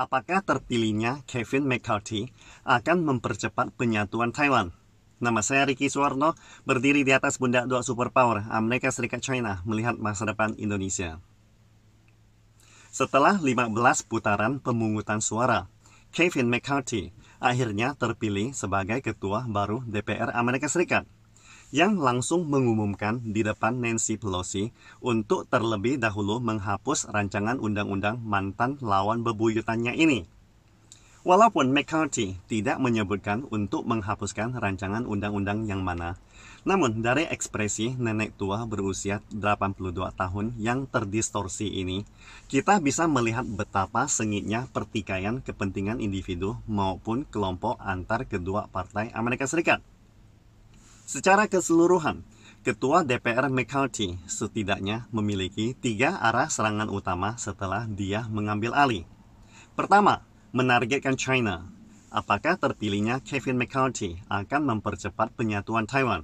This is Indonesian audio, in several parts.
apakah terpilihnya Kevin McCarthy akan mempercepat penyatuan Taiwan. Nama saya Ricky Suwarno, berdiri di atas bunda dua superpower Amerika Serikat China melihat masa depan Indonesia. Setelah 15 putaran pemungutan suara, Kevin McCarthy akhirnya terpilih sebagai ketua baru DPR Amerika Serikat yang langsung mengumumkan di depan Nancy Pelosi untuk terlebih dahulu menghapus rancangan undang-undang mantan lawan bebuyutannya ini. Walaupun McCarthy tidak menyebutkan untuk menghapuskan rancangan undang-undang yang mana, namun dari ekspresi nenek tua berusia 82 tahun yang terdistorsi ini, kita bisa melihat betapa sengitnya pertikaian kepentingan individu maupun kelompok antar kedua partai Amerika Serikat. Secara keseluruhan, Ketua DPR McCarthy setidaknya memiliki tiga arah serangan utama setelah dia mengambil alih. Pertama, menargetkan China. Apakah terpilihnya Kevin McCarthy akan mempercepat penyatuan Taiwan?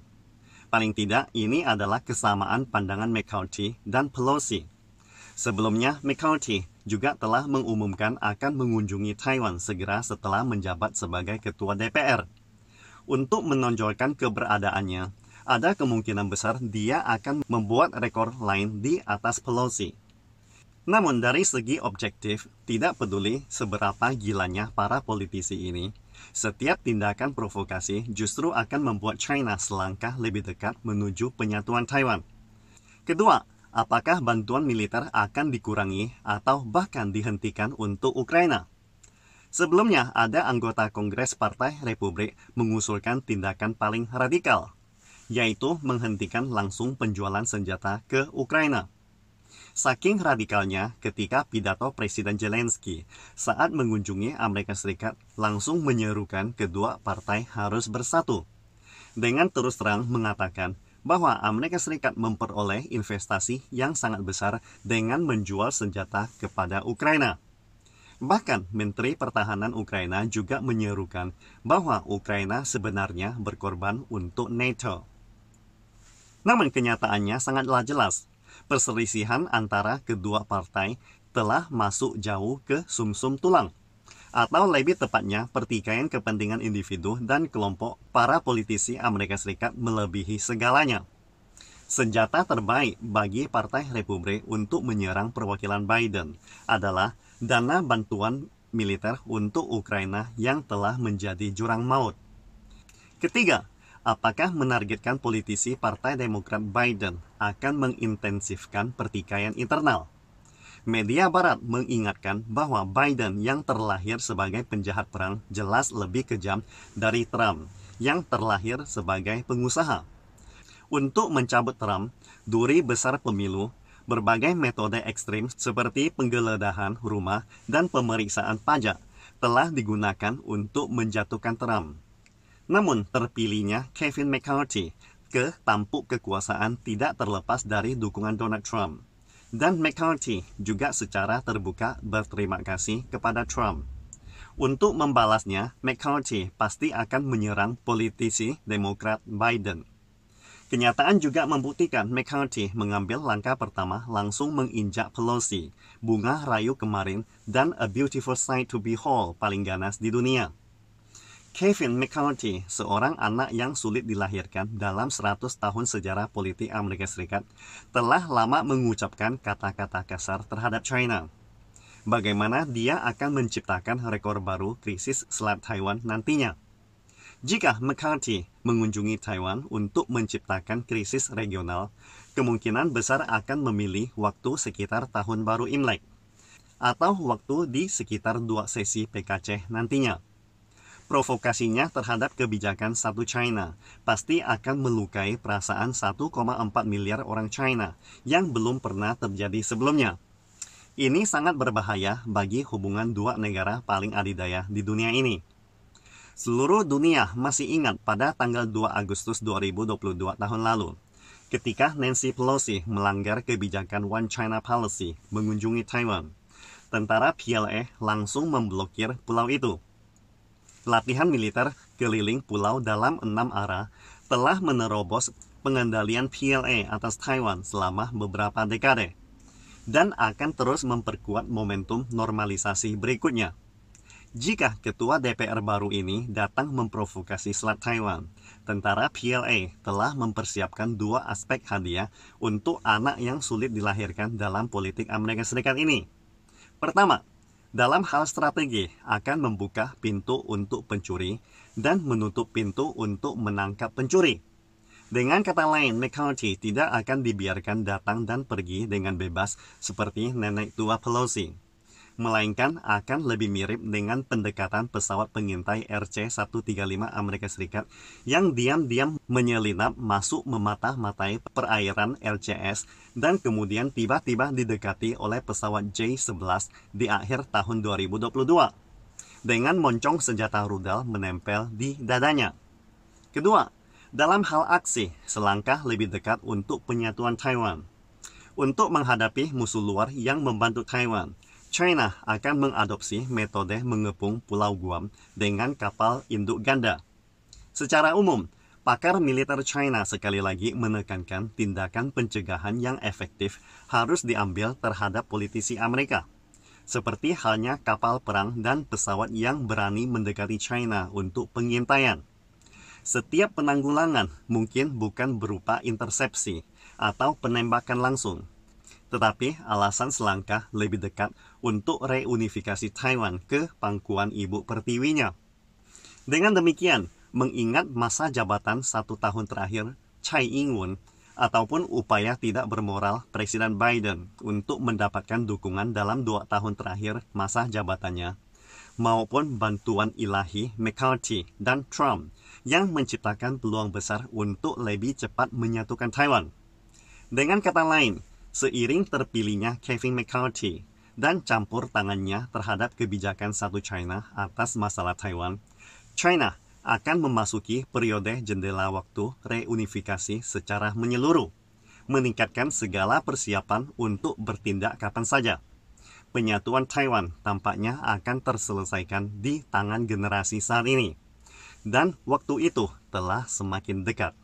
Paling tidak, ini adalah kesamaan pandangan McCarthy dan Pelosi. Sebelumnya, McCarthy juga telah mengumumkan akan mengunjungi Taiwan segera setelah menjabat sebagai ketua DPR untuk menonjolkan keberadaannya. Ada kemungkinan besar dia akan membuat rekor lain di atas Pelosi. Namun dari segi objektif, tidak peduli seberapa gilanya para politisi ini, setiap tindakan provokasi justru akan membuat China selangkah lebih dekat menuju penyatuan Taiwan. Kedua, apakah bantuan militer akan dikurangi atau bahkan dihentikan untuk Ukraina? Sebelumnya, ada anggota Kongres Partai Republik mengusulkan tindakan paling radikal, yaitu menghentikan langsung penjualan senjata ke Ukraina. Saking radikalnya ketika pidato Presiden Zelensky saat mengunjungi Amerika Serikat langsung menyerukan kedua partai harus bersatu. Dengan terus terang mengatakan bahwa Amerika Serikat memperoleh investasi yang sangat besar dengan menjual senjata kepada Ukraina. Bahkan, Menteri Pertahanan Ukraina juga menyerukan bahwa Ukraina sebenarnya berkorban untuk NATO. Namun kenyataannya sangatlah jelas, perselisihan antara kedua partai telah masuk jauh ke sumsum -sum tulang. Atau lebih tepatnya, pertikaian kepentingan individu dan kelompok para politisi Amerika Serikat melebihi segalanya. Senjata terbaik bagi Partai Republik untuk menyerang perwakilan Biden adalah dana bantuan militer untuk Ukraina yang telah menjadi jurang maut. Ketiga, apakah menargetkan politisi Partai Demokrat Biden akan mengintensifkan pertikaian internal? Media Barat mengingatkan bahwa Biden yang terlahir sebagai penjahat perang jelas lebih kejam dari Trump yang terlahir sebagai pengusaha. Untuk mencabut Trump, duri besar pemilu berbagai metode ekstrim seperti penggeledahan rumah dan pemeriksaan pajak telah digunakan untuk menjatuhkan Trump. Namun, terpilihnya Kevin McCarthy ke tampuk kekuasaan tidak terlepas dari dukungan Donald Trump. Dan McCarthy juga secara terbuka berterima kasih kepada Trump. Untuk membalasnya, McCarthy pasti akan menyerang politisi Demokrat Biden. Kenyataan juga membuktikan McCarthy mengambil langkah pertama langsung menginjak Pelosi, bunga rayu kemarin, dan A Beautiful Sight to Behold paling ganas di dunia. Kevin McCarthy, seorang anak yang sulit dilahirkan dalam 100 tahun sejarah politik Amerika Serikat, telah lama mengucapkan kata-kata kasar terhadap China. Bagaimana dia akan menciptakan rekor baru krisis Selat Taiwan nantinya? Jika McCarthy mengunjungi Taiwan untuk menciptakan krisis regional, kemungkinan besar akan memilih waktu sekitar tahun baru Imlek atau waktu di sekitar dua sesi PKC nantinya. Provokasinya terhadap kebijakan satu China pasti akan melukai perasaan 1,4 miliar orang China yang belum pernah terjadi sebelumnya. Ini sangat berbahaya bagi hubungan dua negara paling adidaya di dunia ini. Seluruh dunia masih ingat pada tanggal 2 Agustus 2022 tahun lalu, ketika Nancy Pelosi melanggar kebijakan One China Policy mengunjungi Taiwan. Tentara PLA langsung memblokir pulau itu. Latihan militer keliling pulau dalam enam arah telah menerobos pengendalian PLA atas Taiwan selama beberapa dekade dan akan terus memperkuat momentum normalisasi berikutnya jika ketua DPR baru ini datang memprovokasi Selat Taiwan. Tentara PLA telah mempersiapkan dua aspek hadiah untuk anak yang sulit dilahirkan dalam politik Amerika Serikat ini. Pertama, dalam hal strategi akan membuka pintu untuk pencuri dan menutup pintu untuk menangkap pencuri. Dengan kata lain, McCarthy tidak akan dibiarkan datang dan pergi dengan bebas seperti nenek tua Pelosi melainkan akan lebih mirip dengan pendekatan pesawat pengintai RC-135 Amerika Serikat yang diam-diam menyelinap masuk mematah-matai perairan LCS dan kemudian tiba-tiba didekati oleh pesawat J-11 di akhir tahun 2022 dengan moncong senjata rudal menempel di dadanya. Kedua, dalam hal aksi, selangkah lebih dekat untuk penyatuan Taiwan untuk menghadapi musuh luar yang membantu Taiwan. China akan mengadopsi metode mengepung Pulau Guam dengan kapal induk ganda. Secara umum, pakar militer China sekali lagi menekankan tindakan pencegahan yang efektif harus diambil terhadap politisi Amerika. Seperti halnya kapal perang dan pesawat yang berani mendekati China untuk pengintaian. Setiap penanggulangan mungkin bukan berupa intersepsi atau penembakan langsung, tetapi alasan selangkah lebih dekat untuk reunifikasi Taiwan ke pangkuan ibu pertiwinya. Dengan demikian, mengingat masa jabatan satu tahun terakhir Chai Ing-wen ataupun upaya tidak bermoral Presiden Biden untuk mendapatkan dukungan dalam dua tahun terakhir masa jabatannya maupun bantuan ilahi McCarthy dan Trump yang menciptakan peluang besar untuk lebih cepat menyatukan Taiwan. Dengan kata lain, seiring terpilihnya Kevin McCarthy dan campur tangannya terhadap kebijakan satu China atas masalah Taiwan, China akan memasuki periode jendela waktu reunifikasi secara menyeluruh, meningkatkan segala persiapan untuk bertindak kapan saja penyatuan Taiwan tampaknya akan terselesaikan di tangan generasi saat ini. Dan waktu itu telah semakin dekat.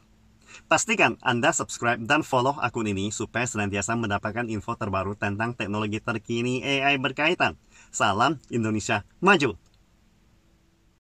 Pastikan Anda subscribe dan follow akun ini supaya senantiasa mendapatkan info terbaru tentang teknologi terkini AI berkaitan. Salam Indonesia Maju!